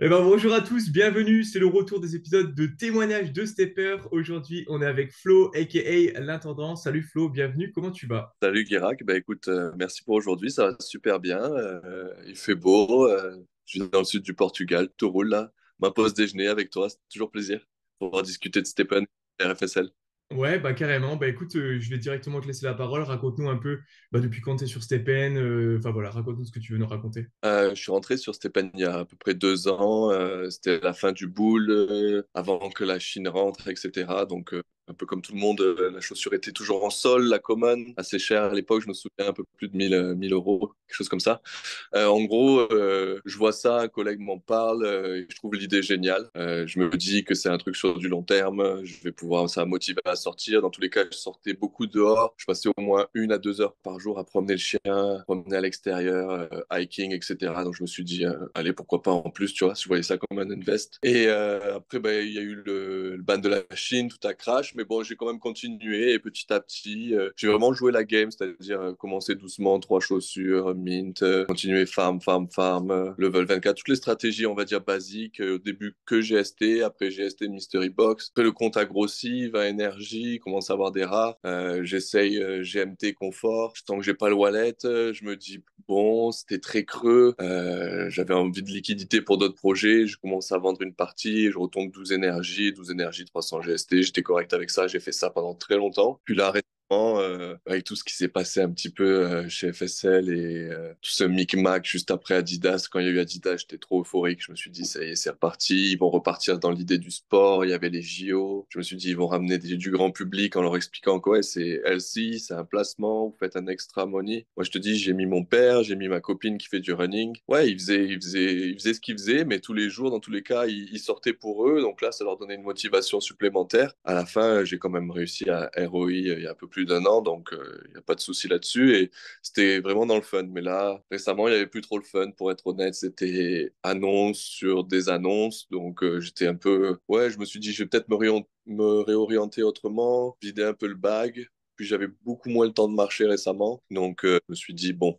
Eh ben, bonjour à tous, bienvenue, c'est le retour des épisodes de témoignages de Stepper. Aujourd'hui, on est avec Flo, aka l'intendant. Salut Flo, bienvenue, comment tu vas Salut Guirac, bah écoute, euh, merci pour aujourd'hui, ça va super bien. Euh, il fait beau, euh, je suis dans le sud du Portugal, tout roule là. Ma pause déjeuner avec toi, c'est toujours plaisir pour va discuter de Steppen, RFSL. Ouais, bah carrément. Bah écoute, euh, je vais directement te laisser la parole. Raconte-nous un peu bah, depuis quand tu sur Stepen. Euh, enfin voilà, raconte-nous ce que tu veux nous raconter. Euh, je suis rentré sur Stepen il y a à peu près deux ans. C'était la fin du boule, avant que la Chine rentre, etc. Donc un peu comme tout le monde, euh, la chaussure était toujours en sol, la common, assez chère à l'époque, je me souviens un peu plus de 1000, 1000 euh, euros, quelque chose comme ça. Euh, en gros, je vois ça, un collègue m'en parle, je trouve l'idée géniale. je me dis que c'est un truc sur du long terme, je vais pouvoir, ça motiver à sortir. Dans tous les cas, je sortais beaucoup dehors, je passais au moins une à deux heures par jour à promener le chien, promener à l'extérieur, hiking, etc. Donc je me suis dit, allez, pourquoi pas en plus, tu vois, si je voyais ça comme un invest. Et après, bah, il y a eu le, le ban de la Chine, tout a crash mais bon, j'ai quand même continué et petit à petit, euh, j'ai vraiment joué la game, c'est-à-dire euh, commencer doucement, trois chaussures, mint, euh, continuer farm, farm, farm, level 24, toutes les stratégies, on va dire, basiques, au début que GST, après GST Mystery Box, après le compte a grossi, va énergie, commence à avoir des rares, j'essaye GMT confort, tant que j'ai pas le wallet, je me dis, bon, c'était très creux, j'avais envie de liquidité pour d'autres projets, je commence à vendre une partie, je retombe 12 énergies, 12 énergies 300 GST, j'étais correct avec avec ça, j'ai fait ça pendant très longtemps. Puis euh, avec tout ce qui s'est passé un petit peu euh, chez FSL et euh, tout ce micmac juste après Adidas. Quand il y a eu Adidas, j'étais trop euphorique. Je me suis dit, ça y est, c'est reparti. Ils vont repartir dans l'idée du sport. Il y avait les JO. Je me suis dit, ils vont ramener du grand public en leur expliquant quoi, ouais, c'est LC, c'est un placement, vous faites un extra money. Moi, je te dis, j'ai mis mon père, j'ai mis ma copine qui fait du running. Ouais, ils faisaient, ce qu'ils faisaient, mais tous les jours, dans tous les cas, ils, ils sortaient pour eux. Donc là, ça leur donnait une motivation supplémentaire. À la fin, j'ai quand même réussi à ROI il y a un peu plus d'un an, donc il euh, y n'y a pas de souci là-dessus. Et c'était vraiment dans le fun. Mais là, récemment, il n'y avait plus trop le fun, pour être honnête. C'était annonce sur des annonces. Donc euh, j'étais un peu. Ouais, je me suis dit, je vais peut-être me, réorienter autrement, vider un peu le bag. Puis j'avais beaucoup moins le temps de marcher récemment. Donc euh, je me suis dit, bon,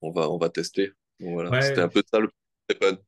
on va, on va tester. Voilà, C'était un peu ça le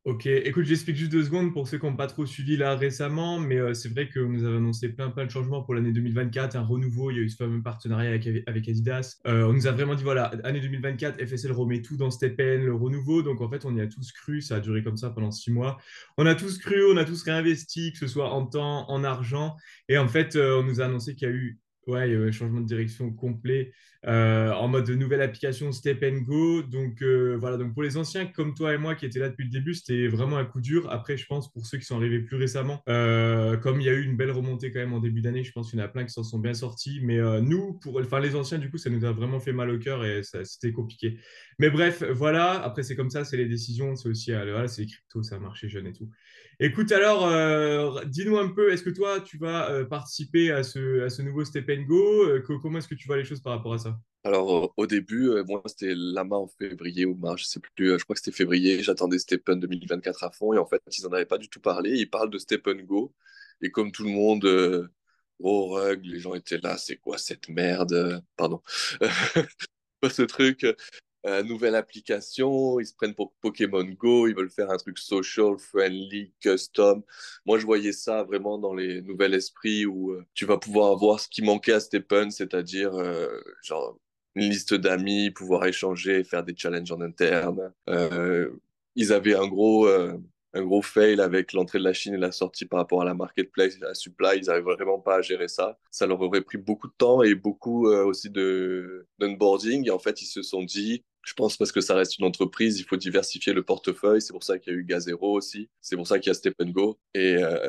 Ok, écoute, j'explique juste deux secondes pour ceux qui n'ont pas trop suivi là récemment, mais euh, c'est vrai que nous avons annoncé plein plein de changements pour l'année 2024, un renouveau, il y a eu ce fameux partenariat avec, Adidas. Euh, on nous a vraiment dit, voilà, année 2024, FSL remet tout dans Stepen, le renouveau, donc en fait on y a tous cru, ça a duré comme ça pendant six mois. On a tous cru, on a tous réinvesti, que ce soit en temps, en argent, et en fait euh, on nous a annoncé qu'il y a eu Ouais, un changement de direction complet euh, en mode nouvelle application Step and Go. Donc euh, voilà, pour les anciens comme toi et moi qui étaient là depuis le début, c'était vraiment un coup dur. Après, je pense pour ceux qui sont arrivés plus récemment, euh, comme il y a eu une belle remontée quand même en début d'année, je pense qu'il y en a plein qui s'en sont bien sortis. Mais nous, pour enfin les anciens, du coup, ça nous a vraiment fait mal au cœur et c'était compliqué. Mais bref, voilà. Après, c'est comme ça, c'est les décisions, c'est aussi voilà, c'est les cryptos, ça a marché jeune et tout. Écoute, alors, euh, dis-nous un peu, est-ce que toi, tu vas euh, participer à ce, à ce, nouveau Step Go euh, Comment est-ce que tu vois les choses par rapport à ça Alors, au début, moi, c'était Lama en février ou mars, je sais plus, je crois que c'était février, j'attendais Step 2024 à fond, et en fait, ils n'en avaient pas du tout parlé, ils parlent de Step Go, et comme tout le monde, gros rug, les gens étaient là, c'est quoi cette merde Pardon. ce truc euh, nouvelle application, ils se prennent pour Pokémon Go, ils veulent faire un truc social, friendly, custom. Moi, je voyais ça vraiment dans les nouvelles esprits où euh, tu vas pouvoir avoir ce qui manquait à Stephen, c'est-à-dire euh, genre une liste d'amis, pouvoir échanger, faire des challenges en interne. ils avaient un gros un gros fail avec l'entrée de la Chine et la sortie par rapport à la marketplace, à la supply. Ils n'avaient vraiment pas à gérer ça. Ça leur aurait pris beaucoup de temps et beaucoup aussi de d'onboarding. Et en fait, ils se sont dit, je pense parce que ça reste une entreprise, il faut diversifier le portefeuille. C'est pour ça qu'il y a eu Gazero aussi. C'est pour ça qu'il y a Step Go. Et euh,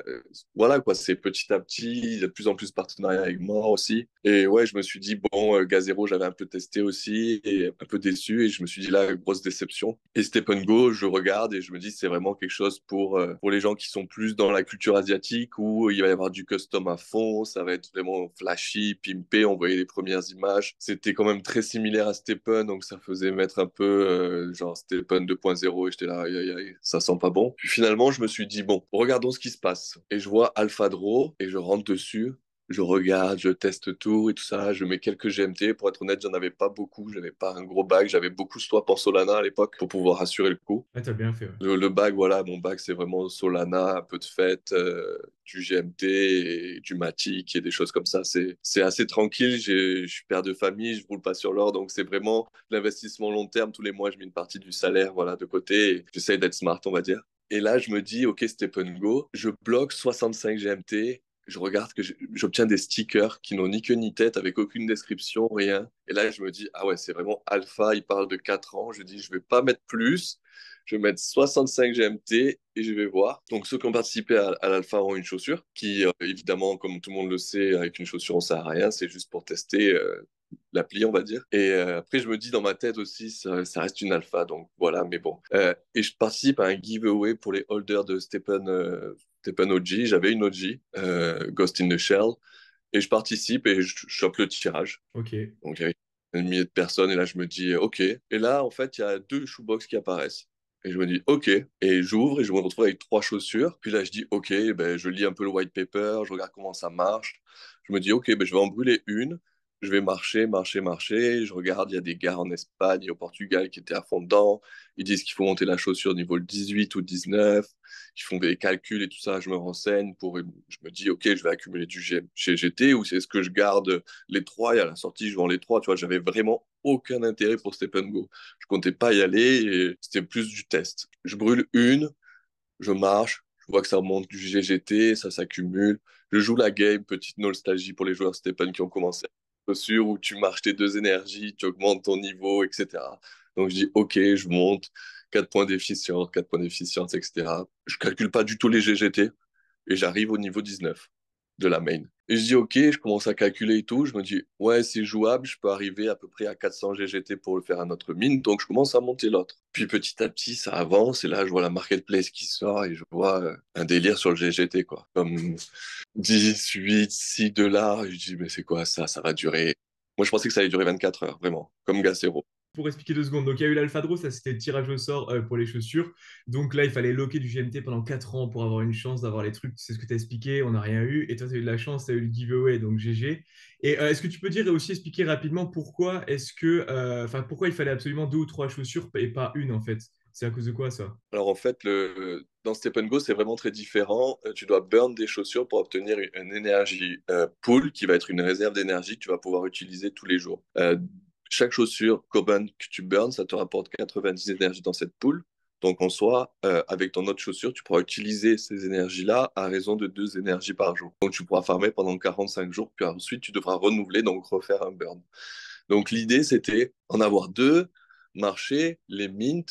voilà, quoi, c'est petit à petit. Il y a de plus en plus de partenariats avec moi aussi. Et ouais, je me suis dit, bon, euh, Gazero, j'avais un peu testé aussi et un peu déçu. Et je me suis dit, là, grosse déception. Et Step Go, je regarde et je me dis, c'est vraiment quelque chose pour, euh, pour les gens qui sont plus dans la culture asiatique où il va y avoir du custom à fond. Ça va être vraiment flashy, pimpé. On voyait les premières images. C'était quand même très similaire à Stepen, donc ça faisait mettre être un peu euh, genre, c'était le pun 2.0 et j'étais là, aïe, aïe, aïe, ça sent pas bon. Puis finalement, je me suis dit, bon, regardons ce qui se passe. Et je vois Alphadro et je rentre dessus je regarde, je teste tout et tout ça. Je mets quelques GMT. Pour être honnête, j'en avais pas beaucoup. J'avais pas un gros bag. J'avais beaucoup de pour pour Solana à l'époque pour pouvoir assurer le coup. t'as bien fait. Le, bac, bag, voilà, mon bag, c'est vraiment Solana, un peu de fête, euh, du GMT, du Matic et des choses comme ça. C'est assez tranquille. Je suis père de famille, je roule pas sur l'or. Donc, c'est vraiment l'investissement long terme. Tous les mois, je mets une partie du salaire voilà, de côté. J'essaye d'être smart, on va dire. Et là, je me dis, OK, Step Go, je bloque 65 GMT je regarde que j'obtiens des stickers qui n'ont ni queue ni tête, avec aucune description, rien. Et là, je me dis, ah ouais, c'est vraiment alpha, il parle de 4 ans. Je dis, je vais pas mettre plus, je vais mettre 65 GMT et je vais voir. Donc, ceux qui ont participé à, l'alpha ont une chaussure, qui euh, évidemment, comme tout le monde le sait, avec une chaussure, on sert à rien, c'est juste pour tester. Euh, l'appli on va dire et euh, après je me dis dans ma tête aussi ça, ça reste une alpha donc voilà mais bon et je participe à un giveaway pour les holders de Stephen c'était pas une OG, j'avais une OG, euh, Ghost in the Shell, et je participe et je chope le tirage. Ok. Donc il y un millier de personnes, et là je me dis, euh, ok. Et là, en fait, il y a deux shoebox qui apparaissent. Et je me dis, OK. Et j'ouvre et je me retrouve avec trois chaussures. Puis là, je dis, OK, ben, je lis un peu le white paper, je regarde comment ça marche. Je me dis, OK, ben, je vais en brûler une je vais marcher, marcher, marcher. Je regarde, il y a des gars en Espagne et au Portugal qui étaient à fond dedans. Ils disent qu'il faut monter la chaussure au niveau 18 ou 19. Ils font des calculs et tout ça. Je me renseigne pour. Je me dis, OK, je vais accumuler du GGT ou c'est ce que je garde les trois et à la sortie, je vends les trois. Tu vois, j'avais vraiment aucun intérêt pour Step Go. Je comptais pas y aller c'était plus du test. Je brûle une, je marche, je vois que ça remonte du GGT, ça s'accumule. Je joue la game, petite nostalgie pour les joueurs Stephen qui ont commencé sûr où tu marches tes deux énergies, tu augmentes ton niveau, etc. Donc je dis, OK, je monte, 4 points d'efficience, 4 points d'efficience, etc. Je calcule pas du tout les GGT et j'arrive au niveau 19 de la main. Et je dis OK, je commence à calculer et tout. Je me dis ouais, c'est jouable, je peux arriver à peu près à 400 GGT pour le faire à notre mine. Donc je commence à monter l'autre. Puis petit à petit, ça avance. Et là, je vois la marketplace qui sort et je vois euh, un délire sur le GGT, quoi. Comme 18, 6 dollars. Je dis mais c'est quoi ça Ça va durer. Moi, je pensais que ça allait durer 24 heures, vraiment, comme Gacero pour expliquer deux secondes, donc il y a eu l'Alphadro, ça c'était le tirage au sort euh, pour les chaussures. Donc là, il fallait loquer du GMT pendant quatre ans pour avoir une chance d'avoir les trucs. C'est ce que tu as expliqué, on n'a rien eu. Et toi, tu as eu de la chance, tu as eu le giveaway, donc GG. Et euh, est-ce que tu peux dire et aussi expliquer rapidement pourquoi est-ce que, euh, enfin, pourquoi il fallait absolument deux ou trois chaussures et pas une en fait c'est à cause de quoi ça Alors en fait, le, dans Step Go, c'est vraiment très différent. Tu dois burn des chaussures pour obtenir une, énergie pool qui va être une réserve d'énergie que tu vas pouvoir utiliser tous les jours chaque chaussure Coban que tu burns, ça te rapporte 90 énergies dans cette poule. Donc en soi, euh, avec ton autre chaussure, tu pourras utiliser ces énergies-là à raison de deux énergies par jour. Donc tu pourras farmer pendant 45 jours, puis ensuite tu devras renouveler, donc refaire un burn. Donc l'idée, c'était en avoir deux, marcher, les mint,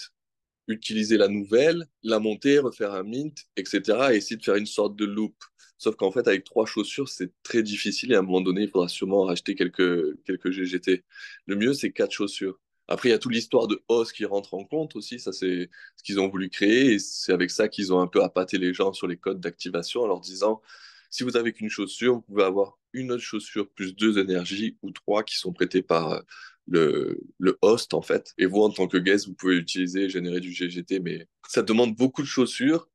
utiliser la nouvelle, la monter, refaire un mint, etc. Et essayer de faire une sorte de loop. Sauf qu'en fait, avec trois chaussures, c'est très difficile et à un moment donné, il faudra sûrement racheter quelques, quelques GGT. Le mieux, c'est quatre chaussures. Après, il y a toute l'histoire de host qui rentre en compte aussi. Ça, c'est ce qu'ils ont voulu créer et c'est avec ça qu'ils ont un peu appâté les gens sur les codes d'activation en leur disant si vous avez qu'une chaussure, vous pouvez avoir une autre chaussure plus deux énergies ou trois qui sont prêtées par euh, le, le host en fait. Et vous, en tant que guest, vous pouvez utiliser, générer du GGT, mais ça demande beaucoup de chaussures.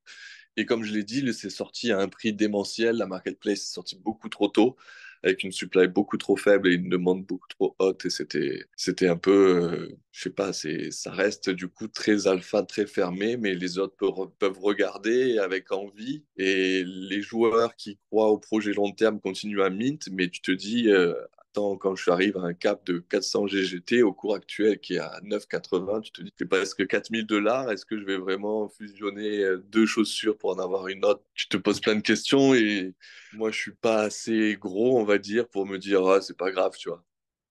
Et comme je l'ai dit, c'est sorti à un prix démentiel. La marketplace est sortie beaucoup trop tôt, avec une supply beaucoup trop faible et une demande beaucoup trop haute. Et c'était, c'était un peu, euh, je sais pas, c'est, ça reste du coup très alpha, très fermé, mais les autres peuvent, regarder avec envie. Et les joueurs qui croient au projet long terme continuent à mint, mais tu te dis, euh, quand je suis arrivé à un cap de 400 GGT, au cours actuel qui est à 9,80, tu te dis, c'est presque 4000 dollars, est-ce que je vais vraiment fusionner euh, deux chaussures pour en avoir une autre Tu te poses plein de questions et moi, je suis pas assez gros, on va dire, pour me dire, ah, c'est pas grave, tu vois.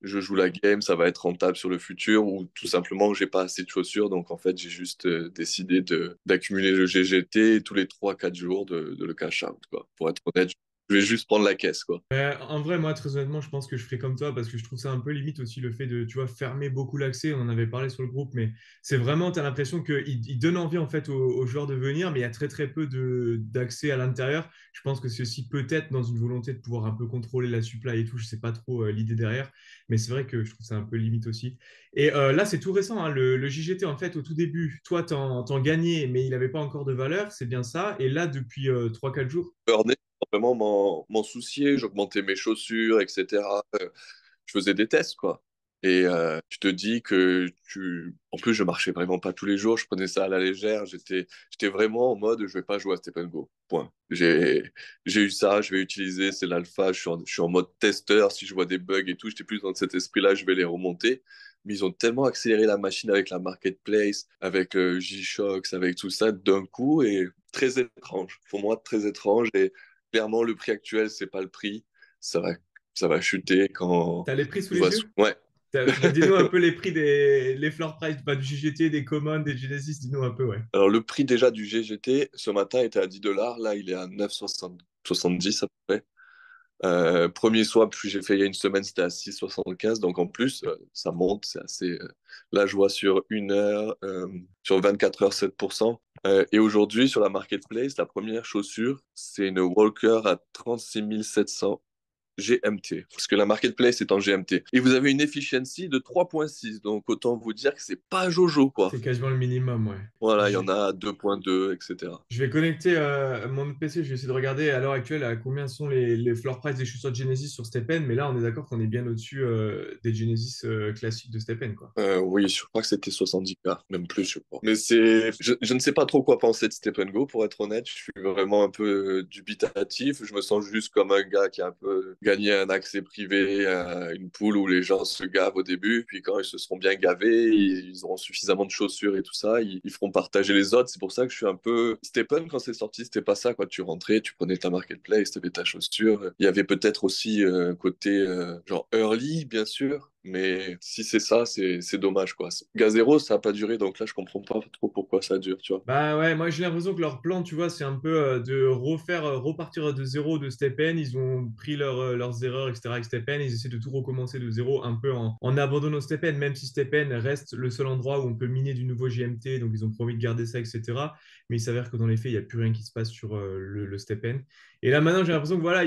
Je joue la game, ça va être rentable sur le futur, ou tout simplement, j'ai pas assez de chaussures, donc en fait, j'ai juste euh, décidé d'accumuler le GGT tous les 3-4 jours de, de, le cash out, quoi. Pour être honnête, je vais juste prendre la caisse, quoi. Euh, en vrai, moi, très honnêtement, je pense que je ferai comme toi parce que je trouve ça un peu limite aussi le fait de, tu vois, fermer beaucoup l'accès. On en avait parlé sur le groupe, mais c'est vraiment, tu as l'impression qu'il donne envie, en fait, aux, joueurs de venir, mais il y a très, très peu d'accès à l'intérieur. Je pense que c'est aussi peut-être dans une volonté de pouvoir un peu contrôler la supply et tout. Je sais pas trop euh, l'idée derrière, mais c'est vrai que je trouve ça un peu limite aussi. Et euh, là, c'est tout récent. Hein, le, JGT, en fait, au tout début, toi, t'en gagnais, mais il n'avait pas encore de valeur. C'est bien ça. Et là, depuis 3-4 jours vraiment m'en, soucier. J'augmentais mes chaussures, etc. Euh, je faisais des tests, quoi. Et euh, tu te dis que tu. En plus, je marchais vraiment pas tous les jours, je prenais ça à la légère. J'étais, j'étais vraiment en mode je vais pas jouer à Stephen Go. Point. J'ai, j'ai eu ça, je vais utiliser, c'est l'alpha, je suis, en, mode testeur. Si je vois des bugs et tout, j'étais plus dans cet esprit-là, je vais les remonter. Mais ils ont tellement accéléré la machine avec la marketplace, avec euh, G-Shocks, avec tout ça d'un coup, et très étrange. Pour moi, très étrange. Et clairement, le prix actuel, c'est pas le prix. Ça va, ça va chuter quand. Tu as les prix sous les yeux Ouais. Dis-nous un peu les prix des les floor price du GGT, des commandes, des Genesis, dis-nous un peu, ouais. Alors le prix déjà du GGT ce matin était à 10 dollars, là il est à 9,70 à peu près. Euh, premier swap que j'ai fait il y a une semaine, c'était à 6,75. Donc en plus, euh, ça monte, c'est assez. vois euh, la joie sur une heure, sur 24 heures, 7%. Euh, et aujourd'hui, sur la marketplace, la première chaussure, c'est une Walker à 36 700 GMT, parce que la marketplace est en GMT. Et vous avez une efficiency de 3.6, donc autant vous dire que c'est pas jojo, quoi. C'est quasiment le minimum, ouais. Voilà, il y en a 2.2, etc. Je vais connecter euh, mon PC, je vais essayer de regarder à l'heure actuelle à combien sont les, les floor price des chaussures de Genesis sur Stepen, mais là, on est d'accord qu'on est bien au-dessus euh, des Genesis euh, classiques de Stepen, quoi. oui, je crois que c'était 70K, même plus, je crois. Mais c'est... Je, ne sais pas trop quoi penser de Stepen Go, pour être honnête. Je suis vraiment un peu dubitatif. Je me sens juste comme un gars qui est un peu gagner un accès privé à une poule où les gens se gavent au début, puis quand ils se seront bien gavés, ils auront suffisamment de chaussures et tout ça, ils, feront partager les autres. C'est pour ça que je suis un peu... Stephen, quand c'est sorti, c'était pas ça, quoi. Tu rentrais, tu prenais ta marketplace, t'avais ta chaussure. Il y avait peut-être aussi un euh, côté, euh, genre, early, bien sûr, mais si c'est ça, c'est dommage, quoi. Gazero, ça n'a pas duré, donc là, je comprends pas trop pourquoi ça dure, tu vois. Bah ouais, moi, j'ai l'impression que leur plan, tu vois, c'est un peu euh, de refaire, euh, repartir de zéro de Stepen. Ils ont pris euh, leurs erreurs, etc., avec Stepen. Ils essaient de tout recommencer de zéro, un peu en, en abandonnant Stepen, même si Stepen reste le seul endroit où on peut miner du nouveau GMT, donc ils ont promis de garder ça, etc. Mais il s'avère que dans les faits, il n'y a plus rien qui se passe sur le, le et là, maintenant, j'ai l'impression que voilà,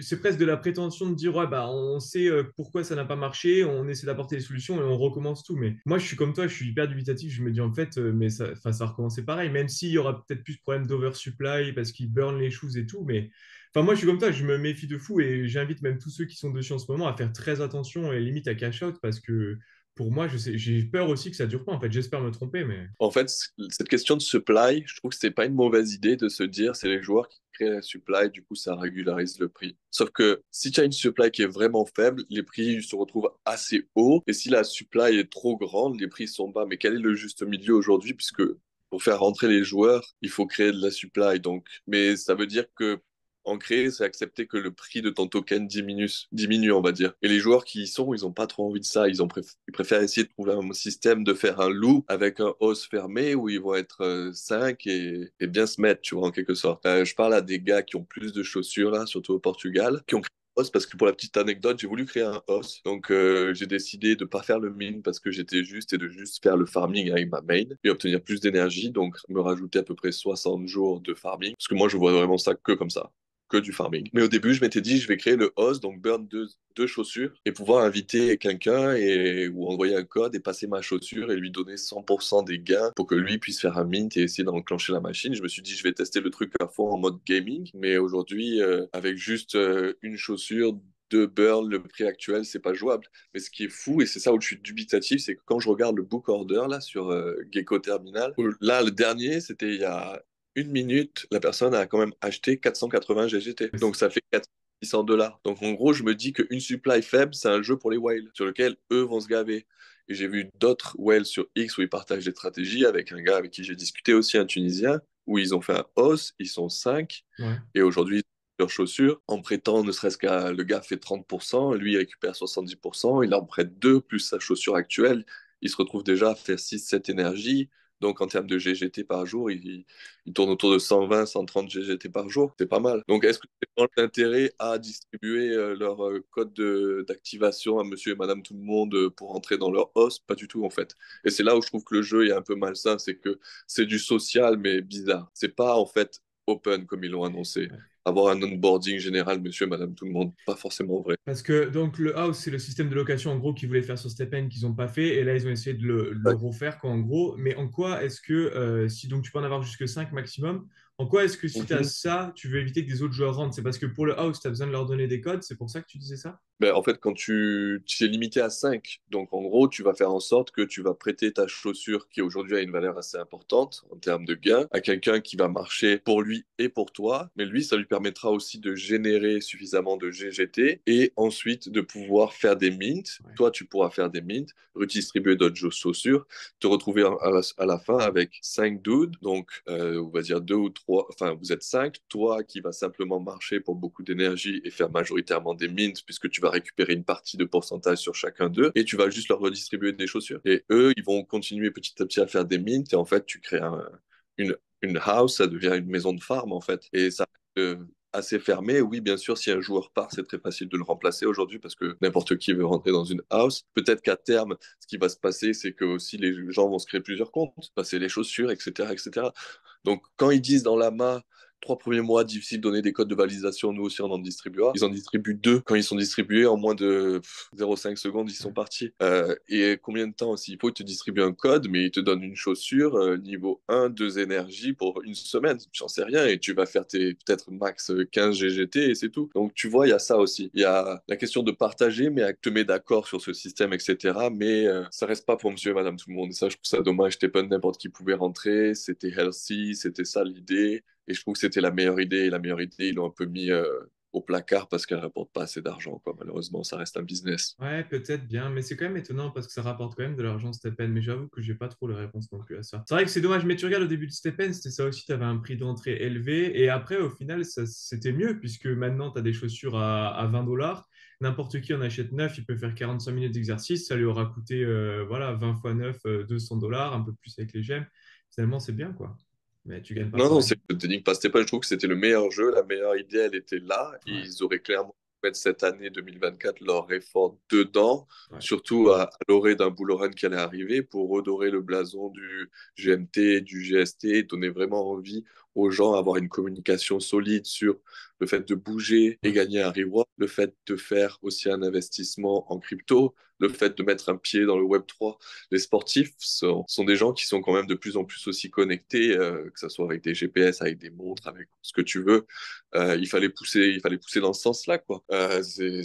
c'est presque de la prétention de dire, ouais, bah, on sait euh, pourquoi ça n'a pas marché, on essaie d'apporter des solutions et on recommence tout. Mais moi, je suis comme toi, je suis hyper dubitatif. Je me dis, en fait, euh, mais ça, ça va recommencer pareil, même s'il y aura peut-être plus de problèmes d'oversupply parce qu'ils burn les choses et tout. Mais Enfin, moi, je suis comme toi, je me méfie de fou et j'invite même tous ceux qui sont dessus en ce moment à faire très attention et limite à cash out parce que pour moi, j'ai peur aussi que ça dure pas. En fait, j'espère me tromper, mais. En fait, cette question de supply, je trouve que c'est pas une mauvaise idée de se dire c'est les joueurs qui créent la supply, du coup, ça régularise le prix. Sauf que si tu as une supply qui est vraiment faible, les prix se retrouvent assez hauts. Et si la supply est trop grande, les prix sont bas. Mais quel est le juste milieu aujourd'hui, puisque pour faire rentrer les joueurs, il faut créer de la supply. Donc, mais ça veut dire que ancré, c'est accepter que le prix de ton token diminue, diminue, on va dire. Et les joueurs qui y sont, ils n'ont pas trop envie de ça. Ils, ont préfèrent essayer de trouver un système de faire un loup avec un os fermé où ils vont être 5 euh, et, bien se mettre, tu vois, en quelque sorte. Euh, je parle à des gars qui ont plus de chaussures, là, hein, surtout au Portugal, qui ont parce que pour la petite anecdote, j'ai voulu créer un os. Donc euh, j'ai décidé de ne pas faire le mine parce que j'étais juste et de juste faire le farming avec hein, ma main et obtenir plus d'énergie. Donc me rajouter à peu près 60 jours de farming. Parce que moi je vois vraiment ça que comme ça que du farming. Mais au début, je m'étais dit, je vais créer le host, donc burn deux, deux chaussures, et pouvoir inviter quelqu'un et ou envoyer un code et passer ma chaussure et lui donner 100% des gains pour que lui puisse faire un mint et essayer d'enclencher la machine. Je me suis dit, je vais tester le truc à fond en mode gaming, mais aujourd'hui, euh, avec juste euh, une chaussure, de Burn, le prix actuel, c'est pas jouable. Mais ce qui est fou, et c'est ça où je suis dubitatif, c'est que quand je regarde le book order là sur euh, Gecko Terminal, là le dernier, c'était il y a une minute, la personne a quand même acheté 480 GGT. Donc ça fait 400 dollars. Donc en gros, je me dis qu'une supply faible, c'est un jeu pour les whales, sur lequel eux vont se gaver. Et j'ai vu d'autres whales sur X où ils partagent des stratégies avec un gars avec qui j'ai discuté aussi, un Tunisien, où ils ont fait un hausse, ils sont 5. Et aujourd'hui, leurs chaussures, en prêtant ne serait-ce qu'à le gars fait 30%, lui il récupère 70%, il en prête 2 plus sa chaussure actuelle, il se retrouve déjà à faire 6-7 énergies, donc en termes de GGT par jour, il, il tourne autour de 120, 130 GGT par jour. C'est pas mal. Donc est-ce que vraiment l'intérêt à distribuer euh, leur euh, code d'activation à monsieur et madame tout le monde euh, pour entrer dans leur host Pas du tout en fait. Et c'est là où je trouve que le jeu est un peu malsain, c'est que c'est du social mais bizarre. C'est pas en fait open comme ils l'ont annoncé avoir un onboarding général, monsieur, madame, tout le monde. Pas forcément vrai. Parce que donc le house, c'est le système de location en gros qu'ils voulaient faire sur Stepen, qu'ils n'ont pas fait. Et là, ils ont essayé de le, refaire quoi, en gros. Mais en quoi est-ce que, euh, si donc tu peux en avoir jusque 5 maximum, en quoi est-ce que si tu as mhm. ça, tu veux éviter que des autres joueurs rentrent C'est parce que pour le house, tu as besoin de leur donner des codes, c'est pour ça que tu disais ça ben, En fait, quand tu es limité à 5, donc en gros, tu vas faire en sorte que tu vas prêter ta chaussure qui aujourd'hui a une valeur assez importante en termes de gains à quelqu'un qui va marcher pour lui et pour toi, mais lui, ça lui permettra aussi de générer suffisamment de GGT et ensuite de pouvoir faire des mints. Toi, tu pourras faire des mints, redistribuer d'autres chaussures, te retrouver à la, fin avec 5 dudes, donc euh, on va dire 2 ou 3, enfin vous êtes 5, toi qui vas simplement marcher pour beaucoup d'énergie et faire majoritairement des mints puisque tu vas récupérer une partie de pourcentage sur chacun d'eux et tu vas juste leur redistribuer des chaussures. Et eux, ils vont continuer petit à petit à faire des mints et en fait, tu crées une, une house, ça devient une maison de farm en fait. Et ça euh, assez fermé. Oui, bien sûr, si un joueur part, c'est très facile de le remplacer aujourd'hui parce que n'importe qui veut rentrer dans une house. Peut-être qu'à terme, ce qui va se passer, c'est que aussi les gens vont se créer plusieurs comptes, passer les chaussures, etc., etc. Donc, quand ils disent dans la main trois premiers mois, difficile de donner des codes de validation. Nous aussi, on en distribuera. Ils en distribuent deux. Quand ils sont distribués, en moins de 0,5 secondes, ils sont partis. Euh, et combien de temps aussi Il faut, te distribuer un code, mais ils te donnent une chaussure euh, niveau 1, 2 énergies pour une semaine. n'en sais rien. Et tu vas faire tes peut-être max 15 GGT et c'est tout. Donc, tu vois, il y a ça aussi. Il y a la question de partager, mais à te mettre d'accord sur ce système, etc. Mais euh, ça reste pas pour monsieur et madame tout le monde. ça, je trouve ça dommage. C'était pas n'importe qui pouvait rentrer. C'était healthy. C'était ça l'idée. Et je trouve que c'était la meilleure idée. Et la meilleure idée, ils l'ont un peu mis euh, au placard parce qu'elle ne rapporte pas assez d'argent. Quoi. Malheureusement, ça reste un business. Ouais, peut-être bien. Mais c'est quand même étonnant parce que ça rapporte quand même de l'argent, Stephen. Mais j'avoue que je n'ai pas trop de réponses non plus à ça. C'est vrai que c'est dommage. Mais tu regardes au début de Stephen, c'était ça aussi. Tu avais un prix d'entrée élevé. Et après, au final, c'était mieux puisque maintenant, tu as des chaussures à, 20 dollars. N'importe qui en achète 9, il peut faire 45 minutes d'exercice. Ça lui aura coûté euh, voilà, 20 fois 9, 200 euh, dollars, un peu plus avec les gemmes. Finalement, c'est bien quoi mais pas. Non, non, c'est que Denis pas. je trouve que c'était le meilleur jeu, la meilleure idée, elle était là. Ils auraient clairement fait cette année 2024 leur effort dedans, surtout à, l'orée d'un Bouloran qui allait arriver pour redorer le blason du GMT, du GST, donner vraiment envie aux gens d'avoir une communication solide sur le fait de bouger et gagner un reward, le fait de faire aussi un investissement en crypto, le fait de mettre un pied dans le Web 3. Les sportifs sont, des gens qui sont quand même de plus en plus aussi connectés, euh, que ce soit avec des GPS, avec des montres, avec ce que tu veux. Euh, il fallait pousser, il fallait pousser dans ce sens-là, quoi. Euh, c'est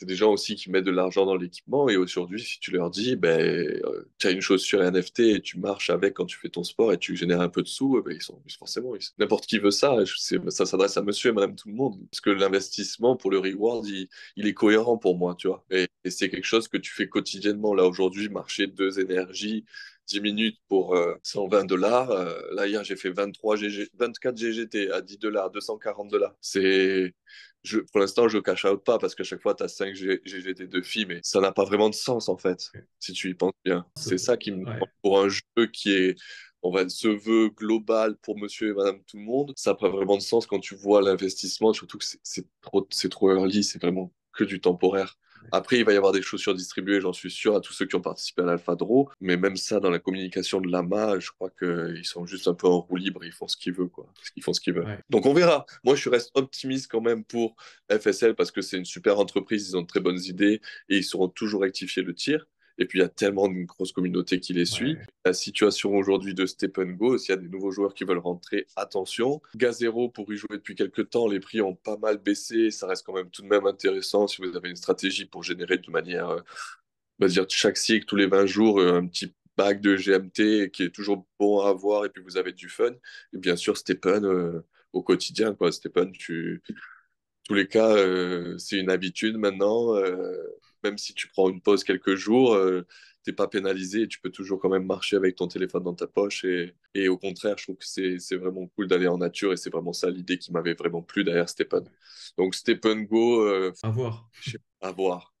c'est des gens aussi qui mettent de l'argent dans l'équipement. Et aujourd'hui, si tu leur dis, ben, euh, tu as une chaussure NFT et tu marches avec quand tu fais ton sport et tu génères un peu de sous, euh, ben, ils sont forcément. N'importe qui veut ça. Mm. Ça s'adresse à monsieur et madame tout le monde. Parce que l'investissement pour le reward, il, est cohérent pour moi, tu vois. Et, c'est quelque chose que tu fais quotidiennement. Là, aujourd'hui, marcher deux énergies, 10 minutes pour 120 euh, dollars. Euh, là, hier, j'ai fait 23 24 GGT à 10 dollars, 240 dollars. C'est. Je, pour l'instant, je cash out pas parce qu'à chaque fois, tu as 5 GGT de filles, mais ça n'a pas vraiment de sens en fait, si tu y penses bien. C'est ça qui me pour un jeu qui est on va se veut global pour monsieur et madame tout le monde, ça n'a pas vraiment de sens quand tu vois l'investissement, surtout que c'est trop, trop early, c'est vraiment que du temporaire. Après, il va y avoir des chaussures distribuées, j'en suis sûr, à tous ceux qui ont participé à l'Alpha Draw. Mais même ça, dans la communication de Lama, je crois qu'ils sont juste un peu en roue libre, ils font ce qu'ils veulent, quoi. Ils font ce qu'ils veulent. Donc on verra. Moi, je reste optimiste quand même pour FSL parce que c'est une super entreprise, ils ont de très bonnes idées et ils sauront toujours rectifier le tir. Et puis, il y a tellement une grosse communauté qui les suit. La situation aujourd'hui de Stephen Go, s'il y a des nouveaux joueurs qui veulent rentrer, attention. Gazero, pour y jouer depuis quelques temps, les prix ont pas mal baissé. Ça reste quand même tout de même intéressant si vous avez une stratégie pour générer de manière, euh, on va dire, chaque cycle, tous les 20 jours, euh, un petit bac de GMT qui est toujours bon à avoir et puis vous avez du fun. Et bien sûr, Stephen, euh, au quotidien, quoi. Stephen, tu tous les cas, c'est une habitude maintenant même si tu prends une pause quelques jours, tu euh, t'es pas pénalisé tu peux toujours quand même marcher avec ton téléphone dans ta poche. Et, au contraire, je trouve que c'est vraiment cool d'aller en nature et c'est vraiment ça l'idée qui m'avait vraiment plu derrière Stephen. Donc Stephen Go. Euh, à voir. À voir.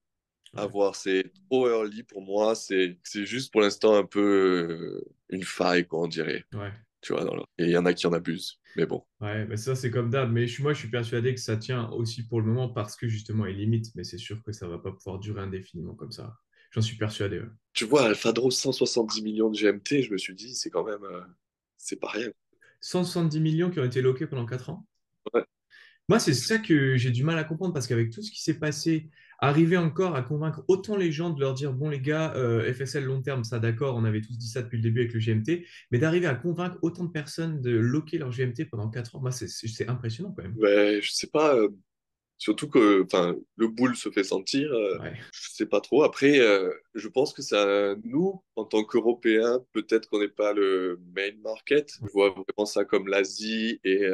À voir. C'est trop early pour moi. C'est juste pour l'instant un peu euh, une faille, on dirait. Ouais tu vois, et il y en a qui en abusent. Mais bon. Ouais, mais ça, c'est comme d'hab. Mais moi, je suis persuadé que ça tient aussi pour le moment parce que justement, il limite. Mais c'est sûr que ça ne va pas pouvoir durer indéfiniment comme ça. J'en suis persuadé. Tu vois, Alphadro, 170 millions de GMT, je me suis dit, c'est quand même. Euh, c'est pas rien. 170 millions qui ont été loqués pendant 4 ans Ouais. Moi, c'est ça que j'ai du mal à comprendre parce qu'avec tout ce qui s'est passé arriver encore à convaincre autant les gens de leur dire bon les gars, euh, FSL long terme, ça d'accord, on avait tous dit ça depuis le début avec le GMT, mais d'arriver à convaincre autant de personnes de loquer leur GMT pendant 4 ans, moi c'est impressionnant quand même. Je ben, je sais pas, euh, surtout que le boule se fait sentir, je euh, je sais pas trop. Après, je pense que ça, nous, en tant qu'Européens, peut-être qu'on n'est pas le main market, je vois vraiment ça comme l'Asie et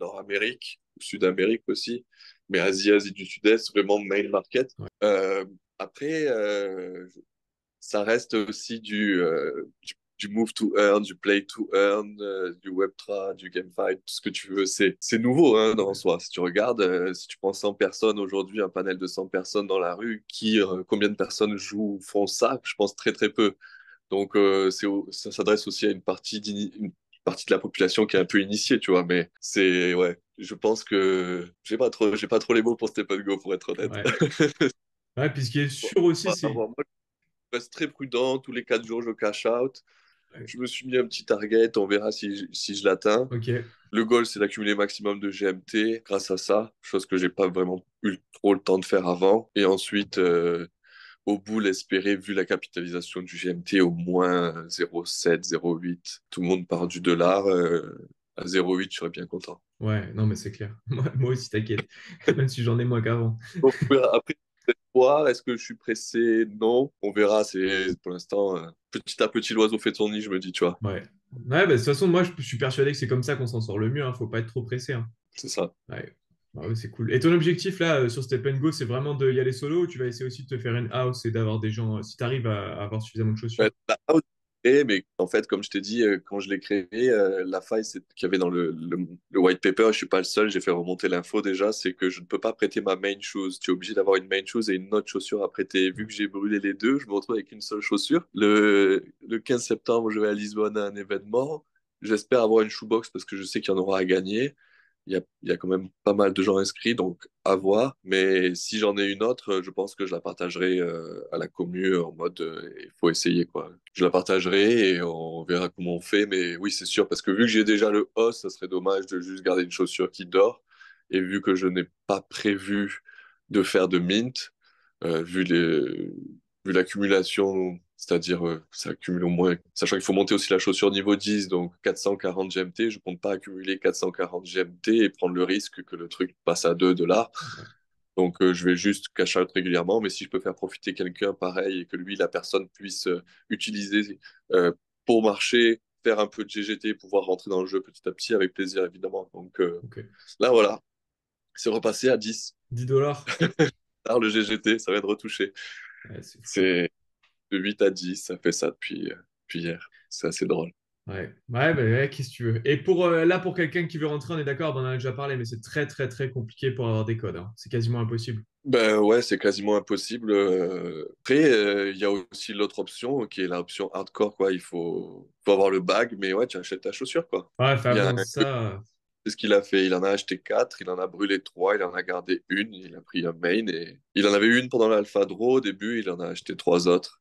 Nord-Amérique, Sud-Amérique aussi mais Asie, Asie du Sud-Est, vraiment main market. Euh, après, euh, ça reste aussi euh, du, du, move to earn, du play to earn, du web du du fight, tout ce que tu veux. C'est, c'est nouveau hein, dans soi. Si tu regardes, si tu prends 100 personnes aujourd'hui, un panel de 100 personnes dans la rue, qui, combien de personnes jouent, font ça Je pense très très peu. Donc, c'est, ça s'adresse aussi à une partie, une partie de la population qui est un peu initiée, tu vois, mais c'est, ouais, je pense que j'ai pas trop, j'ai pas trop les mots pour Stephen Go, pour être honnête. Ouais, puis ce qui est sûr aussi, c'est. je reste très prudent, tous les quatre jours, je cash out. Je me suis mis un petit target, on verra si, je, si je l'atteins. ok Le goal, c'est d'accumuler maximum de GMT grâce à ça, chose que j'ai pas vraiment eu trop le temps de faire avant. Et ensuite, euh, au bout l'espérer, vu la capitalisation du GMT, au moins 0,7, 0,8. Tout le monde part du dollar. Euh, à 0,8, je serais bien content. Ouais, non, mais c'est clair. Moi, aussi, t'inquiète. Même si j'en ai moins qu'avant. après, fois, est-ce que je suis pressé Non, on verra. C'est pour l'instant, euh, petit à petit, l'oiseau fait son nid, je me dis, tu vois. Ouais. Ouais, bah, de toute façon, moi, je, suis persuadé que c'est comme ça qu'on s'en sort le mieux. Hein. Faut pas être trop pressé. Hein. C'est ça. Ah c'est cool. Et ton objectif là euh, sur Step and Go, c'est vraiment d'y aller solo ou tu vas essayer aussi de te faire une house et d'avoir des gens, euh, si tu arrives à avoir suffisamment de chaussures bah, mais en fait, comme je t'ai dit, euh, quand je l'ai créé, la faille qu'il y avait dans le, white paper, je suis pas le seul, j'ai fait remonter l'info déjà, c'est que je ne peux pas prêter ma main shoes. Tu es obligé d'avoir une main shoes et une autre chaussure à prêter. Vu que j'ai brûlé les deux, je me retrouve avec une seule chaussure. Le, le 15 septembre, je vais à Lisbonne à un événement. J'espère avoir une shoebox parce que je sais qu'il y en aura à gagner il y a, quand même pas mal de gens inscrits, donc à voir. Mais si j'en ai une autre, je pense que je la partagerai euh, à la commune euh, en mode euh, il faut essayer quoi. Je la partagerai et on verra comment on fait. Mais oui, c'est sûr, parce que vu que j'ai déjà le host, ça serait dommage de juste garder une chaussure qui dort. Et vu que je n'ai pas prévu de faire de mint, vu les vu l'accumulation c'est-à-dire euh, ça accumule au moins, sachant qu'il faut monter aussi la chaussure niveau 10, donc 440 GMT, je ne compte pas accumuler 440 GMT et prendre le risque que le truc passe à 2 dollars Donc euh, je vais juste cacher régulièrement, mais si je peux faire profiter quelqu'un pareil et que lui, la personne puisse euh, utiliser pour marcher, faire un peu de GGT, pouvoir rentrer dans le jeu petit à petit avec plaisir évidemment. Donc là voilà, c'est repassé à 10. 10 dollars. le GGT, ça va être retouché. c'est de 8 à 10, ça fait ça depuis, euh, depuis hier. C'est assez drôle. Ouais, ouais, bah qu'est-ce que tu veux. Et pour euh, là, pour quelqu'un qui veut rentrer, on est d'accord, on en a déjà parlé, mais c'est très, très, très compliqué pour avoir des codes. Hein. C'est quasiment impossible. Ben ouais, c'est quasiment impossible. Euh. Après, il y a aussi l'autre option qui est l'option hardcore, quoi. Il faut... faut avoir le bag, mais ouais, tu achètes ta chaussure, quoi. Ouais, un... ça. C'est ce qu'il a fait. Il en a acheté quatre, il en a brûlé trois, il en a gardé une, il a pris un main et il en avait une pendant l'Alpha Draw au début, il en a acheté trois autres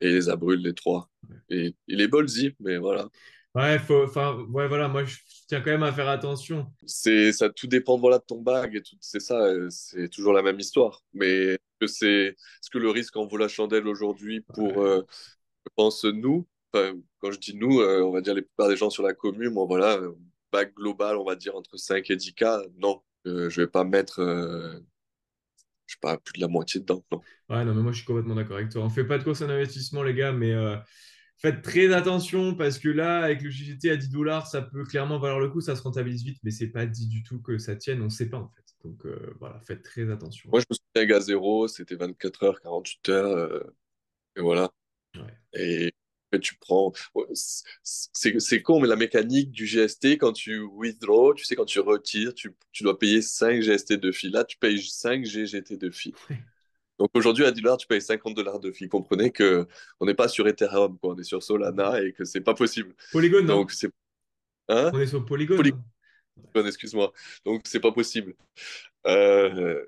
et il les a brûlés les trois. Et il est bolzi mais voilà. Ouais, faut, ouais, voilà, moi je tiens quand même à faire attention. C'est ça, tout dépend voilà de ton bag et tout, c'est ça, euh, c'est toujours la même histoire. Mais que c'est ce que le risque en vaut la chandelle aujourd'hui pour, euh, je pense nous. quand je dis nous, euh, on va dire les plupart des gens sur la commune, bon voilà, bague global, on va dire entre 5 et 10 cas. Non, je vais pas mettre je parle pas, plus de la moitié dedans. Non. Ouais, non, mais moi, je suis complètement d'accord avec toi. On fait pas de course en investissement, les gars, mais euh, faites très attention parce que là, avec le GGT à 10 dollars, ça peut clairement valoir le coup, ça se rentabilise vite, mais c'est pas dit du tout que ça tienne, on ne sait pas en fait. Donc euh, voilà, faites très attention. Moi, je me suis à zéro, c'était 24 heures, 48 heures, euh, et voilà. Et tu prends. Oh, c'est con, mais la mécanique du GST, quand tu withdraw, tu sais, quand tu retires, tu, tu dois payer 5 GST de filles. Là, tu payes 5 GGT de filles. Donc aujourd'hui, à 10 dollars, tu payes 50 dollars de filles. Comprenez qu'on n'est pas sur Ethereum, quoi. on est sur Solana et que c'est pas possible. Polygon, non Donc, c'est... Hein? On est sur Polygon. Polygon, excuse-moi. Donc c'est pas possible. Euh,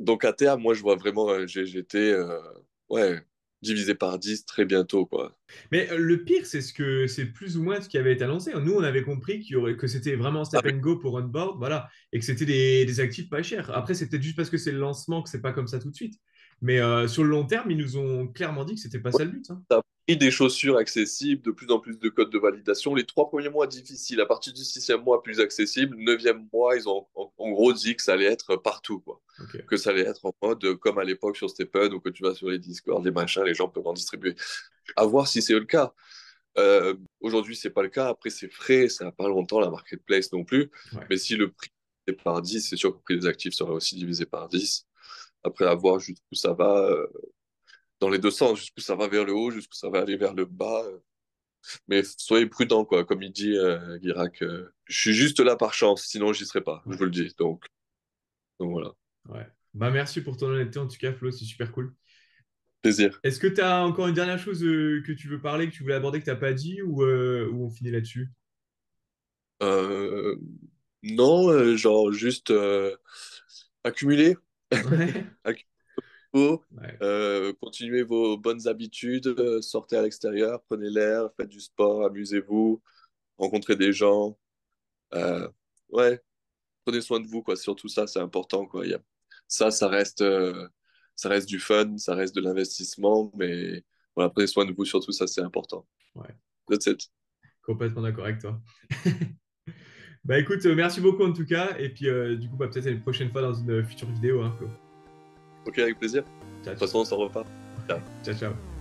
donc à terme, moi, je vois vraiment un euh, GGT. Euh, ouais, divisé par 10 très bientôt. Quoi. Mais euh, le pire, c'est que c'est plus ou moins ce qui avait été annoncé. Nous, on avait compris qu'il y aurait, que c'était vraiment ah step and go pour onboard, voilà, et que c'était des, actifs pas chers. Après, c'était peut-être juste parce que c'est le lancement que c'est pas comme ça tout de suite. Mais euh, sur le long terme, ils nous ont clairement dit que c'était pas ça le but. Hein des chaussures accessibles, de plus en plus de codes de validation. Les trois premiers mois difficiles, à partir du sixième mois plus accessible, neuvième mois, ils ont en, gros dit que ça allait être partout, quoi. que ça allait être en mode euh, comme à l'époque sur Stepen ou que tu vas sur les Discord, les machins, les gens peuvent en distribuer. À voir si c'est le cas. Euh, Aujourd'hui, c'est pas le cas. Après, c'est frais, ça n'a pas longtemps la marketplace non plus. Mais si le prix est par 10, c'est sûr que le prix des actifs serait aussi divisé par 10. Après, à voir jusqu'où ça va. Euh, dans les deux sens, jusqu'où ça va vers le haut, jusqu'où ça va aller vers le bas. Mais soyez prudent, quoi. Comme il dit euh, Girac. Guirac, euh, je suis juste là par chance, sinon j'y serais pas. Je vous le dis. Donc, donc voilà. Ouais. Bah merci pour ton honnêteté en tout cas, Flo, c'est super cool. Plaisir. Est-ce que tu as encore une dernière chose euh, que tu veux parler, que tu voulais aborder, que tu n'as pas dit, ou, on finit là-dessus Non, genre juste accumuler. Euh, continuez vos bonnes habitudes, euh, sortez à l'extérieur, prenez l'air, faites du sport, amusez-vous, rencontrez des gens. Euh, ouais, prenez soin de vous, quoi. Surtout ça, c'est important, quoi. Ça, ça reste, ça reste du fun, ça reste de l'investissement, mais voilà, prenez soin de vous, surtout ça, c'est important. Ouais. That's it. Complètement d'accord avec toi. bah écoute, merci beaucoup en tout cas, et puis du coup, bah, peut-être une prochaine fois dans une future vidéo, hein, Flo. Ok, avec plaisir. De toute façon, on s'en repart. Ciao, ciao. ciao.